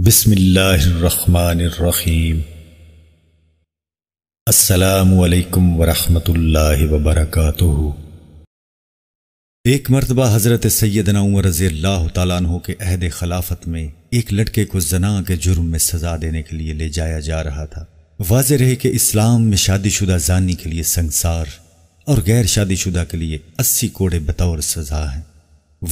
عليكم ورحمة الله وبركاته एक मरतबा हज़रत सैदना उमर रज़ी अल्लाह तु के अहद खिलाफत में एक लड़के को जना के जुर्म में सज़ा देने के लिए ले जाया जा रहा था वाज रहे कि इस्लाम में शादीशुदा जानी के लिए संसार और गैर शादीशुदा के लिए अस्सी कोड़े बतौर सज़ा हैं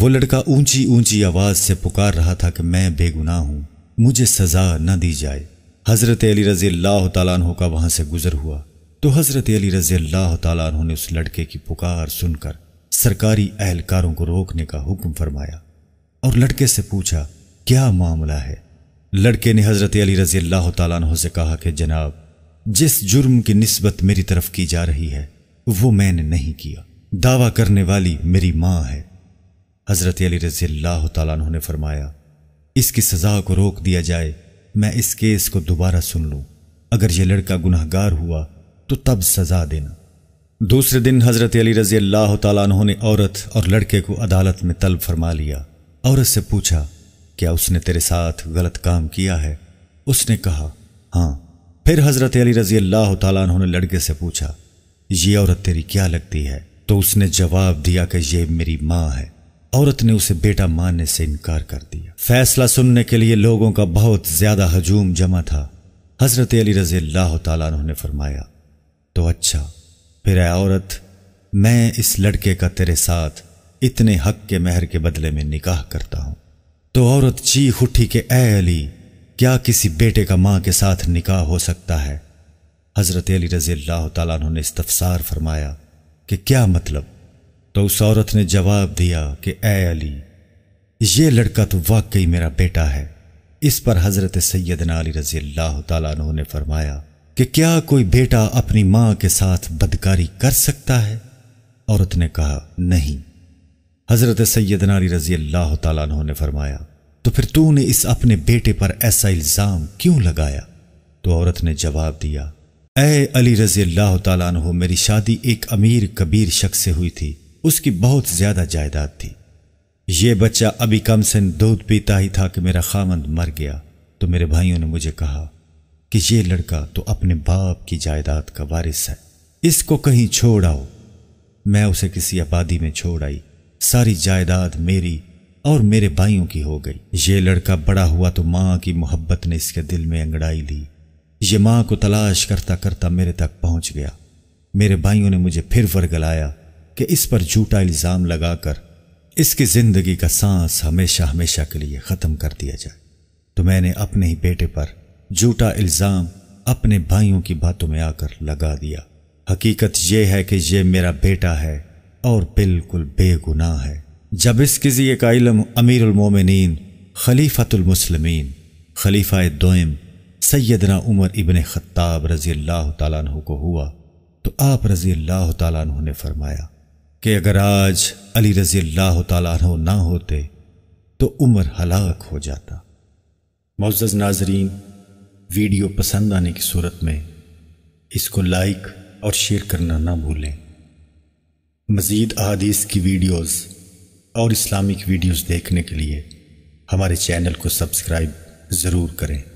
वो लड़का ऊंची ऊंची आवाज़ से पुकार रहा था कि मैं बेगुनाह हूँ मुझे सज़ा न दी जाए हज़रत अली रज़ी अल्लाह तु का वहां से गुज़र हुआ तो हज़रत अली रज़ी अल्लाह तु ने उस लड़के की पुकार सुनकर सरकारी एहलकारों को रोकने का हुक्म फरमाया और लड़के से पूछा क्या मामला है लड़के ने हज़रत अली रज़ी अल्लाह तु से कहा कि जनाब जिस जुर्म की नस्बत मेरी तरफ की जा रही है वो मैंने नहीं किया दावा करने वाली मेरी माँ है हज़रत अली रज़ी अल्लाह तु ने फरमाया इसकी सजा को रोक दिया जाए मैं इस केस को दोबारा सुन लूं अगर यह लड़का गुनाहगार हुआ तो तब सजा देना दूसरे दिन हजरत अली रजी अल्लाह तु ने औरत और लड़के को अदालत में तलब फरमा लिया औरत से पूछा क्या उसने तेरे साथ गलत काम किया है उसने कहा हाँ फिर हजरत अली रजी अल्लाह तु ने लड़के से पूछा ये औरत तेरी क्या लगती है तो उसने जवाब दिया कि ये मेरी माँ है औरत ने उसे बेटा मानने से इनकार कर दिया फैसला सुनने के लिए लोगों का बहुत ज्यादा हजूम जमा था हजरत अली रजी अल्लाह ने फरमाया तो अच्छा फिर औरत मैं इस लड़के का तेरे साथ इतने हक के मेहर के बदले में निकाह करता हूं तो औरत चीख उठी के ए अली क्या किसी बेटे का मां के साथ निकाह हो सकता है हजरत अली रजी अल्लाह तुमने इस्तफसार फरमाया कि क्या मतलब तो उस औरत ने जवाब दिया कि ए अली ये लड़का तो वाकई मेरा बेटा है इस पर हज़रत सैदना अली रजी अल्लाह तु ने फरमाया कि क्या कोई बेटा अपनी माँ के साथ बदकारी कर सकता है औरत ने कहा नहीं हज़रत सैयद नली रजी अल्लाह तु ने फरमाया तो फिर तूने इस अपने बेटे पर ऐसा इल्ज़ाम क्यों लगाया तो औरत ने जवाब दिया ए अली रजी अल्लाह तु मेरी शादी एक अमीर कबीर शख्स से हुई थी उसकी बहुत ज्यादा जायदाद थी ये बच्चा अभी कम से दूध पीता ही था कि मेरा खामंद मर गया तो मेरे भाइयों ने मुझे कहा कि ये लड़का तो अपने बाप की जायदाद का वारिस है इसको कहीं छोड़ आओ मैं उसे किसी आबादी में छोड़ आई सारी जायदाद मेरी और मेरे भाइयों की हो गई ये लड़का बड़ा हुआ तो माँ की मोहब्बत ने इसके दिल में अंगड़ाई ली ये माँ को तलाश करता करता मेरे तक पहुंच गया मेरे भाइयों ने मुझे फिर वर्गलाया कि इस पर झूठा इल्ज़ाम लगाकर इसकी ज़िंदगी का सांस हमेशा हमेशा के लिए ख़त्म कर दिया जाए तो मैंने अपने ही बेटे पर झूठा इल्ज़ाम अपने भाइयों की बातों में आकर लगा दिया हकीकत यह है कि यह मेरा बेटा है और बिल्कुल बेगुनाह है जब इस किसी का इलम उलमोमिन खलीफतमसलमिन खलीफा दोम सैदना उमर इबन ख़त्ताब रज़ी अल्लाह तु को हुआ तो आप रज़ी अल्लाह तु ने फरमाया कि अगर आज अली रजी अल्लाह तला ना होते तो उम्र हलाक हो जाता मोज़ नाजरीन वीडियो पसंद आने की सूरत में इसको लाइक और शेयर करना ना भूलें मज़ीद अदीस की वीडियोस और इस्लामिक वीडियोस देखने के लिए हमारे चैनल को सब्सक्राइब ज़रूर करें